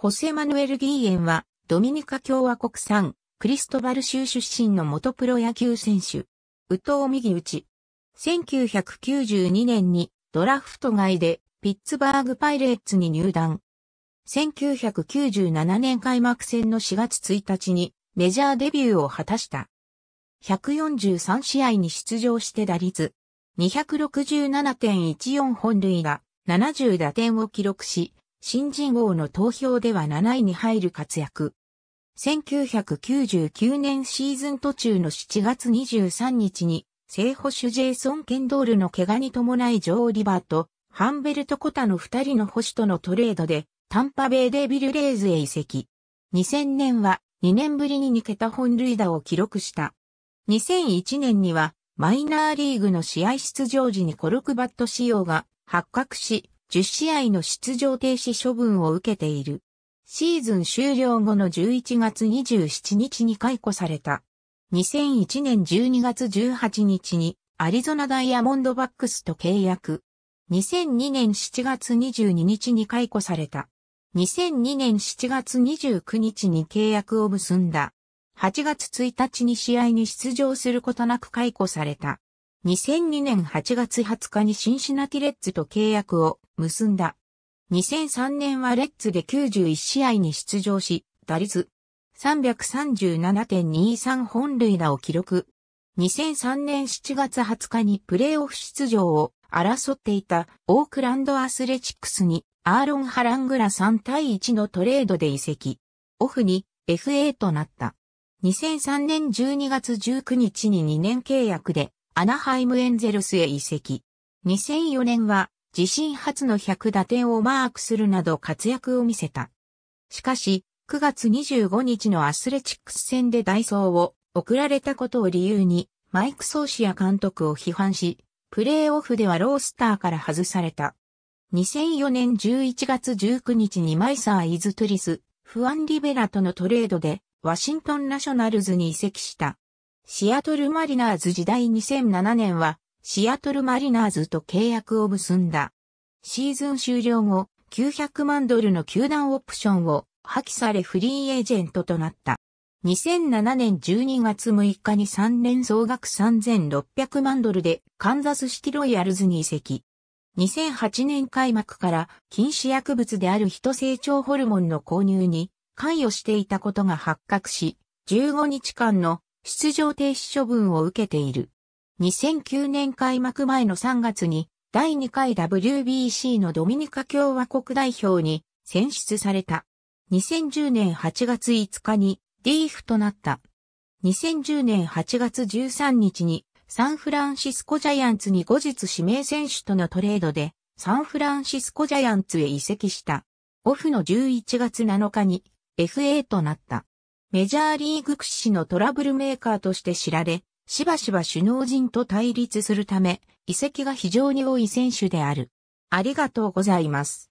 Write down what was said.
ホセマヌエル・ギーエンは、ドミニカ共和国産、クリストバル州出身の元プロ野球選手。ウト藤右打ち。1992年にドラフト外でピッツバーグパイレーツに入団。1997年開幕戦の4月1日にメジャーデビューを果たした。143試合に出場して打率267.14本塁打70打点を記録し、新人王の投票では7位に入る活躍。1999年シーズン途中の7月23日に、聖保守ジェイソン・ケンドールの怪我に伴いジョー・リバーと、ハンベルト・コタの二人の保守とのトレードで、タンパベイ・デビル・レーズへ移籍。2000年は、2年ぶりに2桁本塁打を記録した。2001年には、マイナーリーグの試合出場時にコルクバット仕様が発覚し、10試合の出場停止処分を受けている。シーズン終了後の11月27日に解雇された。2001年12月18日にアリゾナダイヤモンドバックスと契約。2002年7月22日に解雇された。2002年7月29日に契約を結んだ。8月1日に試合に出場することなく解雇された。2002年8月20日にシンシナティレッズと契約を結んだ。2003年はレッズで91試合に出場し、打率337.23本塁打を記録。2003年7月20日にプレーオフ出場を争っていたオークランドアスレチックスにアーロン・ハラングラ3対1のトレードで移籍。オフに FA となった。2003年12月19日に2年契約でアナハイムエンゼルスへ移籍。2004年は自身初の100打点をマークするなど活躍を見せた。しかし、9月25日のアスレチックス戦でダイソーを送られたことを理由に、マイク・ソーシア監督を批判し、プレーオフではロースターから外された。2004年11月19日にマイサー・イズ・トゥリス、フアン・リベラとのトレードで、ワシントン・ナショナルズに移籍した。シアトルマリナーズ時代2007年は、シアトルマリナーズと契約を結んだ。シーズン終了後、900万ドルの球団オプションを破棄されフリーエージェントとなった。2007年12月6日に3年総額3600万ドルでカンザスシティロイヤルズに移籍。2008年開幕から禁止薬物である人成長ホルモンの購入に関与していたことが発覚し、15日間の出場停止処分を受けている。2009年開幕前の3月に第2回 WBC のドミニカ共和国代表に選出された。2010年8月5日にリーフとなった。2010年8月13日にサンフランシスコジャイアンツに後日指名選手とのトレードでサンフランシスコジャイアンツへ移籍した。オフの11月7日に FA となった。メジャーリーグ屈指のトラブルメーカーとして知られ、しばしば首脳陣と対立するため、遺跡が非常に多い選手である。ありがとうございます。